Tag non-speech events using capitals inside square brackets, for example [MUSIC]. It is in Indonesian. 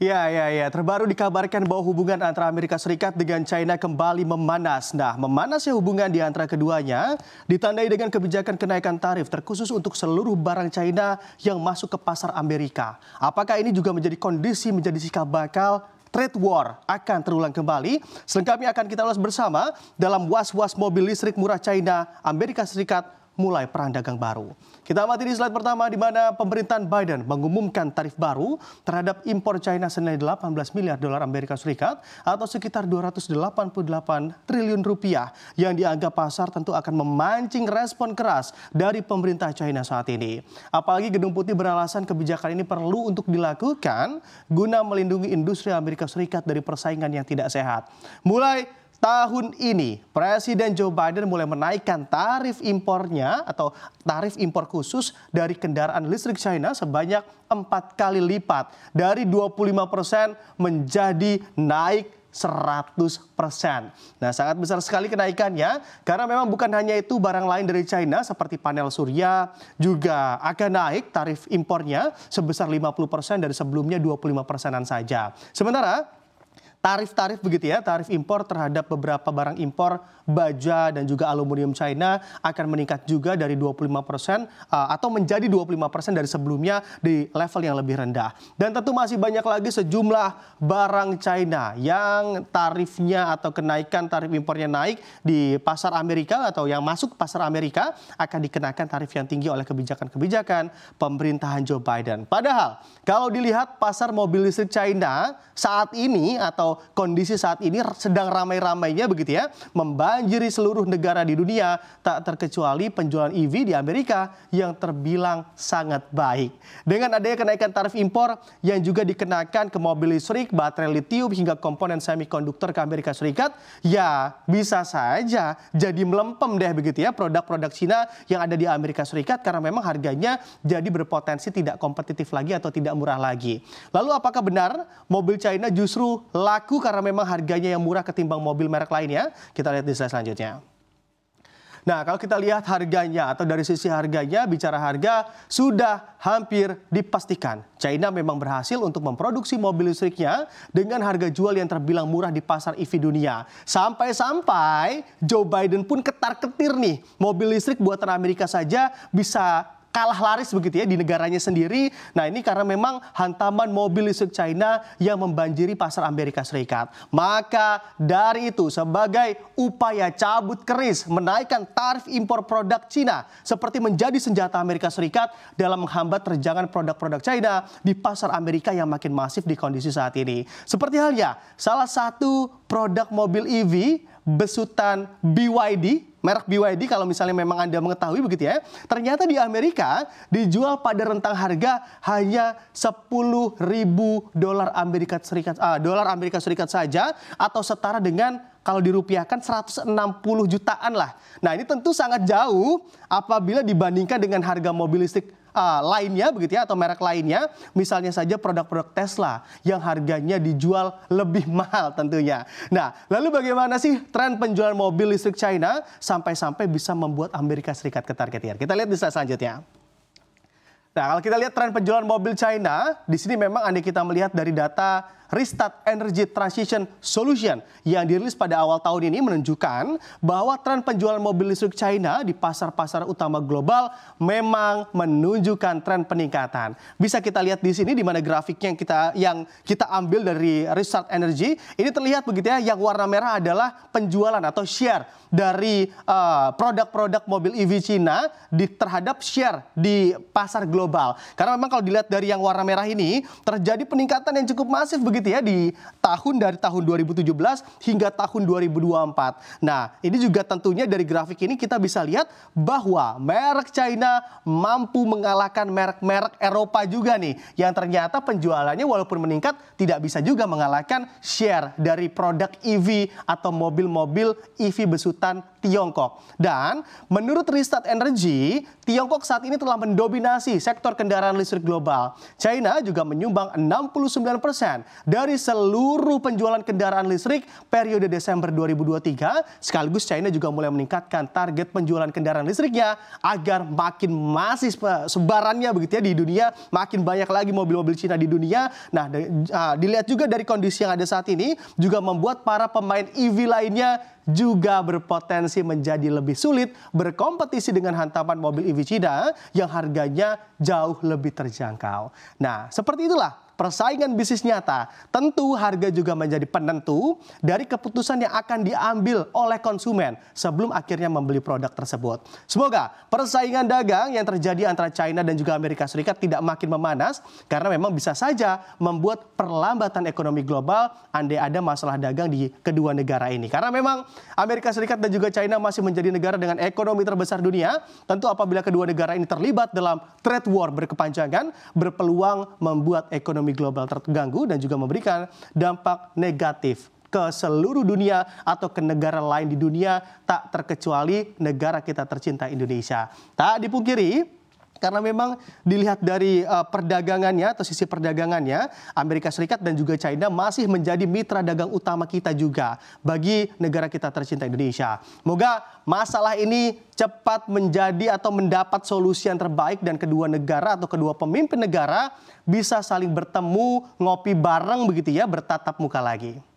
Ya, ya, ya. Terbaru dikabarkan bahwa hubungan antara Amerika Serikat dengan China kembali memanas. Nah, memanasnya hubungan di antara keduanya ditandai dengan kebijakan kenaikan tarif terkhusus untuk seluruh barang China yang masuk ke pasar Amerika. Apakah ini juga menjadi kondisi menjadi sikap bakal trade war akan terulang kembali? Selengkapnya akan kita ulas bersama dalam Was-Was Mobil Listrik Murah China Amerika Serikat mulai perang dagang baru. Kita amati di slide pertama di mana pemerintahan Biden mengumumkan tarif baru terhadap impor China senilai 18 miliar dolar Amerika Serikat atau sekitar 288 triliun rupiah yang dianggap pasar tentu akan memancing respon keras dari pemerintah China saat ini. Apalagi Gedung Putih beralasan kebijakan ini perlu untuk dilakukan guna melindungi industri Amerika Serikat dari persaingan yang tidak sehat. Mulai Tahun ini Presiden Joe Biden mulai menaikkan tarif impornya atau tarif impor khusus dari kendaraan listrik China sebanyak empat kali lipat dari 25 persen menjadi naik 100%. Nah, sangat besar sekali kenaikannya karena memang bukan hanya itu barang lain dari China seperti panel surya juga akan naik tarif impornya sebesar 50% dari sebelumnya 25 persenan saja. Sementara tarif-tarif begitu ya, tarif impor terhadap beberapa barang impor baja dan juga aluminium China akan meningkat juga dari 25% persen eh, atau menjadi 25% persen dari sebelumnya di level yang lebih rendah. Dan tentu masih banyak lagi sejumlah barang China yang tarifnya atau kenaikan tarif impornya naik di pasar Amerika atau yang masuk pasar Amerika akan dikenakan tarif yang tinggi oleh kebijakan-kebijakan pemerintahan Joe Biden. Padahal kalau dilihat pasar mobil listrik China saat ini atau kalau kondisi saat ini sedang ramai-ramainya begitu ya, membanjiri seluruh negara di dunia, tak terkecuali penjualan EV di Amerika yang terbilang sangat baik. Dengan adanya kenaikan tarif impor yang juga dikenakan ke mobil listrik, baterai litium hingga komponen semikonduktor ke Amerika Serikat, ya bisa saja jadi melempem deh begitu ya produk-produk Cina yang ada di Amerika Serikat karena memang harganya jadi berpotensi tidak kompetitif lagi atau tidak murah lagi. Lalu apakah benar mobil China justru laku laku karena memang harganya yang murah ketimbang mobil merek lainnya. Kita lihat di slide selanjutnya. Nah, kalau kita lihat harganya atau dari sisi harganya, bicara harga sudah hampir dipastikan. China memang berhasil untuk memproduksi mobil listriknya dengan harga jual yang terbilang murah di pasar EV dunia. Sampai-sampai Joe Biden pun ketar-ketir nih, mobil listrik buatan Amerika saja bisa kalah laris begitu ya di negaranya sendiri. Nah ini karena memang hantaman mobil listrik China yang membanjiri pasar Amerika Serikat. Maka dari itu sebagai upaya cabut keris menaikkan tarif impor produk China seperti menjadi senjata Amerika Serikat dalam menghambat terjangan produk-produk China di pasar Amerika yang makin masif di kondisi saat ini. Seperti halnya salah satu produk mobil EV besutan BYD, merek BYD kalau misalnya memang Anda mengetahui begitu ya. Ternyata di Amerika dijual pada rentang harga hanya 10.000 dolar Amerika Serikat uh, dolar Amerika Serikat saja atau setara dengan kalau dirupiahkan 160 jutaan lah. Nah, ini tentu sangat jauh apabila dibandingkan dengan harga mobil listrik uh, lainnya begitu ya atau merek lainnya misalnya saja produk-produk Tesla yang harganya dijual lebih [LAUGHS] mahal tentunya. Nah, lalu bagaimana sih tren penjualan mobil listrik China sampai-sampai bisa membuat Amerika Serikat ketar-ketir? Kita lihat di slide selanjutnya. Nah, kalau kita lihat tren penjualan mobil China, di sini memang Anda kita melihat dari data Restart Energy Transition Solution yang dirilis pada awal tahun ini menunjukkan bahwa tren penjualan mobil listrik China di pasar-pasar utama global memang menunjukkan tren peningkatan. Bisa kita lihat di sini di mana grafiknya yang kita yang kita ambil dari Restart Energy. Ini terlihat begitu ya yang warna merah adalah penjualan atau share dari eh, produk-produk uh, mobil EV China di terhadap share di pasar global. Karena memang kalau dilihat dari yang warna merah ini terjadi peningkatan yang cukup masif begitu begitu ya di tahun dari tahun 2017 hingga tahun 2024. Nah, ini juga tentunya dari grafik ini kita bisa lihat bahwa merek China mampu mengalahkan merek-merek Eropa juga nih yang ternyata penjualannya walaupun meningkat tidak bisa juga mengalahkan share dari produk EV atau mobil-mobil EV besutan Tiongkok. Dan menurut Restart Energy, Tiongkok saat ini telah mendominasi sektor kendaraan listrik global. China juga menyumbang 69 persen dari seluruh penjualan kendaraan listrik periode Desember 2023, sekaligus China juga mulai meningkatkan target penjualan kendaraan listriknya agar makin masih eh, sebarannya begitu ya di dunia, makin banyak lagi mobil-mobil Cina di dunia. Nah, ah, dilihat juga dari kondisi yang ada saat ini juga membuat para pemain EV lainnya juga berpotensi menjadi lebih sulit berkompetisi dengan hantaman mobil EV Cina yang harganya jauh lebih terjangkau. Nah, seperti itulah persaingan bisnis nyata, tentu harga juga menjadi penentu dari keputusan yang akan diambil oleh konsumen sebelum akhirnya membeli produk tersebut. Semoga persaingan dagang yang terjadi antara China dan juga Amerika Serikat tidak makin memanas karena memang bisa saja membuat perlambatan ekonomi global andai ada masalah dagang di kedua negara ini. Karena memang Amerika Serikat dan juga China masih menjadi negara dengan ekonomi terbesar dunia. Tentu apabila kedua negara ini terlibat dalam trade war berkepanjangan berpeluang membuat ekonomi ekonomi global terganggu dan juga memberikan dampak negatif ke seluruh dunia atau ke negara lain di dunia tak terkecuali negara kita tercinta Indonesia. Tak dipungkiri, karena memang dilihat dari uh, perdagangannya atau sisi perdagangannya, Amerika Serikat dan juga China masih menjadi mitra dagang utama kita juga bagi negara kita tercinta Indonesia. Moga masalah ini cepat menjadi atau mendapat solusi yang terbaik dan kedua negara atau kedua pemimpin negara bisa saling bertemu, ngopi bareng begitu ya, bertatap muka lagi.